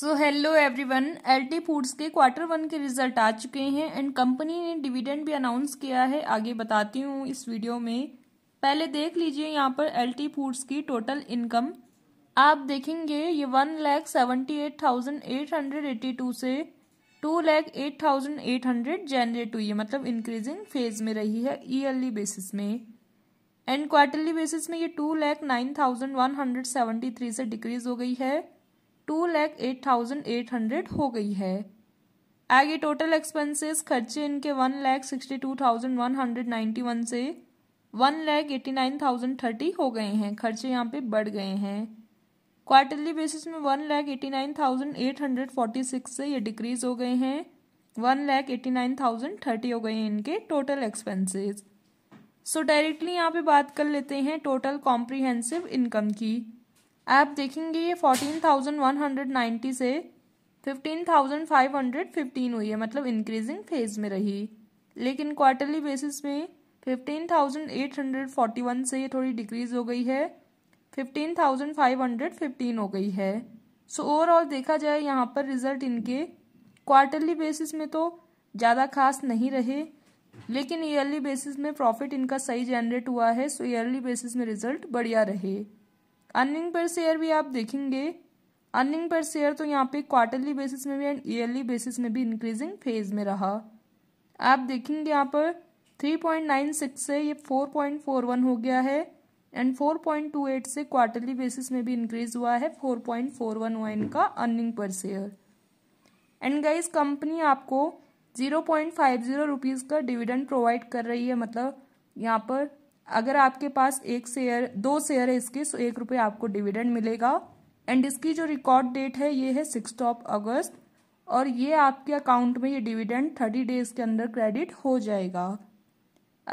सो hello everyone LT foods के quarter one के result आ चुके हैं एंड कंपनी ने डिविडेंड भी अनाउंस किया है आगे बताती हूँ इस वीडियो में पहले देख लीजिए यहाँ पर एलटी फूड्स की टोटल इनकम आप देखेंगे ये one lakh seventy eight thousand eight hundred eighty two से two lakh eight thousand eight hundred generate हुई है मतलब इंक्रीजिंग फेज में रही है ईयरली बेसिस में एंड क्वार्टरली बेसिस में ये two lakh nine thousand one hundred seventy three से डिक्रीज हो गई है two lakh eight thousand eight hundred हो गई है आगे टोटल एक्सपेंसेस खर्चे इनके one lakh sixty two thousand one hundred ninety one से one lakh eighty nine thousand thirty हो गए हैं खर्चे यहाँ पे बढ़ गए हैं क्वार्टरली बेसिस में one lakh eighty nine thousand eight hundred forty six से ये डिक्रीज हो गए हैं one lakh eighty nine thousand thirty हो गए हैं इनके टोटल एक्सपेंसेस सो डायरेक्टली यहाँ पे बात कर लेते हैं टोटल कॉम्प्रीहेंसिव इनकम की आप देखेंगे ये fourteen thousand one hundred ninety से fifteen thousand five hundred fifteen हुई है मतलब इंक्रीजिंग फेज में रही लेकिन क्वार्टरली बेसिस में fifteen thousand eight hundred forty one से ये थोड़ी डिक्रीज हो गई है fifteen thousand five hundred fifteen हो गई है सो so, ओवरऑल देखा जाए यहाँ पर रिजल्ट इनके क्वार्टरली बेसिस में तो ज़्यादा खास नहीं रहे लेकिन ईयरली बेसिस में प्रॉफिट इनका सही जनरेट हुआ है सो ईयरली बेसिस में रिजल्ट बढ़िया रहे अर्निंग पर शेयर भी आप देखेंगे अर्निंग पर शेयर तो यहाँ पे क्वार्टरली बेसिस में भी एंड ईयरली बेसिस में भी इंक्रीजिंग फेज में रहा आप देखेंगे यहाँ पर 3.96 से ये 4.41 हो गया है एंड 4.28 से क्वार्टरली बेसिस में भी इंक्रीज हुआ है 4.41 हुआ इनका earning per share and guys company आपको 0.50 पॉइंट रुपीज़ का डिविडेंड प्रोवाइड कर रही है मतलब यहाँ पर अगर आपके पास एक शेयर दो शेयर है इसके सो तो एक रुपये आपको डिविडेंड मिलेगा एंड इसकी जो रिकॉर्ड डेट है ये है सिक्स ऑफ अगस्त और ये आपके अकाउंट में ये डिविडेंड थर्टी डेज के अंदर क्रेडिट हो जाएगा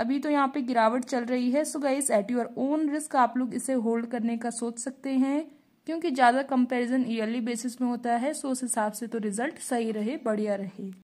अभी तो यहाँ पे गिरावट चल रही है so guys at your own risk आप लोग इसे होल्ड करने का सोच सकते हैं क्योंकि ज़्यादा कंपैरिजन ईयरली बेसिस में होता है सो उस हिसाब से तो रिजल्ट सही रहे बढ़िया रहे